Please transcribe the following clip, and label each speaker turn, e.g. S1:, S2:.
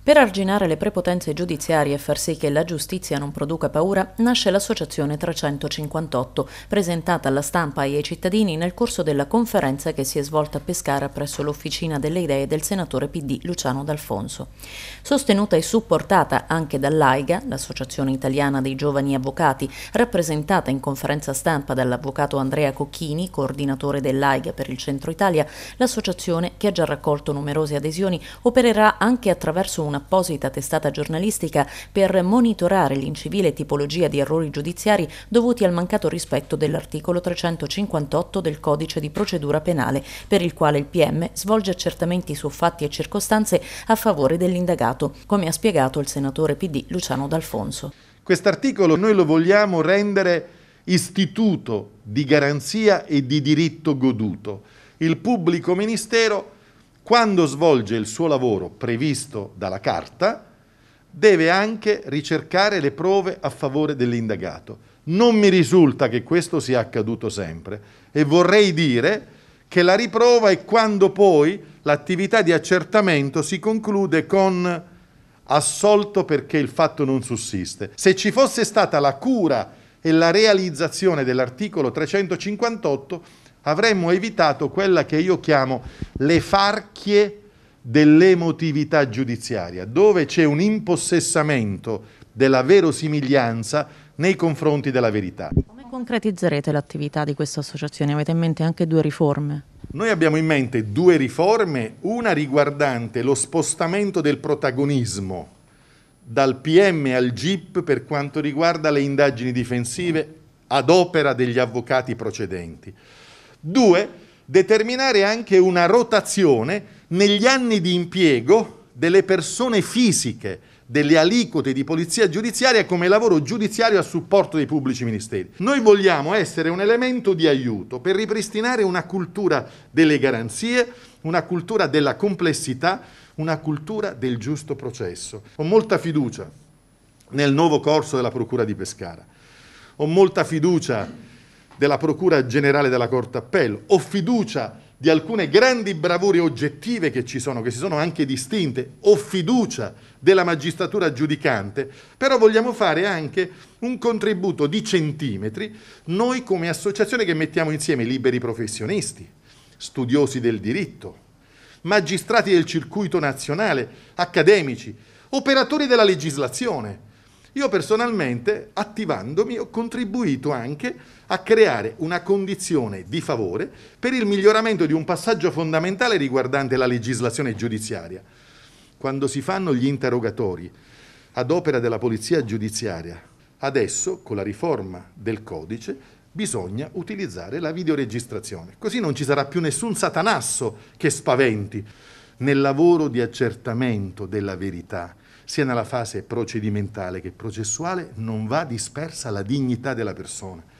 S1: Per arginare le prepotenze giudiziarie e far sì che la giustizia non produca paura, nasce l'Associazione 358, presentata alla stampa e ai cittadini nel corso della conferenza che si è svolta a Pescara presso l'Officina delle Idee del senatore PD Luciano D'Alfonso. Sostenuta e supportata anche dall'AIGA, l'Associazione Italiana dei Giovani Avvocati, rappresentata in conferenza stampa dall'avvocato Andrea Cocchini, coordinatore dell'AIGA per il Centro Italia, l'associazione, che ha già raccolto numerose adesioni, opererà anche attraverso un un'apposita testata giornalistica per monitorare l'incivile tipologia di errori giudiziari dovuti al mancato rispetto dell'articolo 358 del codice di procedura penale, per il quale il PM svolge accertamenti su fatti e circostanze a favore dell'indagato, come ha spiegato il senatore PD Luciano D'Alfonso.
S2: Quest'articolo noi lo vogliamo rendere istituto di garanzia e di diritto goduto. Il pubblico ministero quando svolge il suo lavoro previsto dalla carta, deve anche ricercare le prove a favore dell'indagato. Non mi risulta che questo sia accaduto sempre e vorrei dire che la riprova è quando poi l'attività di accertamento si conclude con assolto perché il fatto non sussiste. Se ci fosse stata la cura e la realizzazione dell'articolo 358, avremmo evitato quella che io chiamo le farchie dell'emotività giudiziaria, dove c'è un impossessamento della verosimiglianza nei confronti della verità. Come
S1: concretizzerete l'attività di questa associazione? Avete in mente anche due riforme?
S2: Noi abbiamo in mente due riforme, una riguardante lo spostamento del protagonismo dal PM al GIP per quanto riguarda le indagini difensive ad opera degli avvocati procedenti. Due, determinare anche una rotazione negli anni di impiego delle persone fisiche delle aliquote di polizia giudiziaria come lavoro giudiziario a supporto dei pubblici ministeri. Noi vogliamo essere un elemento di aiuto per ripristinare una cultura delle garanzie, una cultura della complessità, una cultura del giusto processo. Ho molta fiducia nel nuovo corso della Procura di Pescara. Ho molta fiducia della Procura Generale della Corte Appello, ho fiducia di alcune grandi bravure oggettive che ci sono, che si sono anche distinte, ho fiducia della magistratura giudicante, però vogliamo fare anche un contributo di centimetri noi come associazione che mettiamo insieme liberi professionisti, studiosi del diritto, magistrati del circuito nazionale, accademici, operatori della legislazione, io personalmente, attivandomi, ho contribuito anche a creare una condizione di favore per il miglioramento di un passaggio fondamentale riguardante la legislazione giudiziaria. Quando si fanno gli interrogatori ad opera della polizia giudiziaria, adesso con la riforma del codice bisogna utilizzare la videoregistrazione. Così non ci sarà più nessun satanasso che spaventi nel lavoro di accertamento della verità sia nella fase procedimentale che processuale non va dispersa la dignità della persona.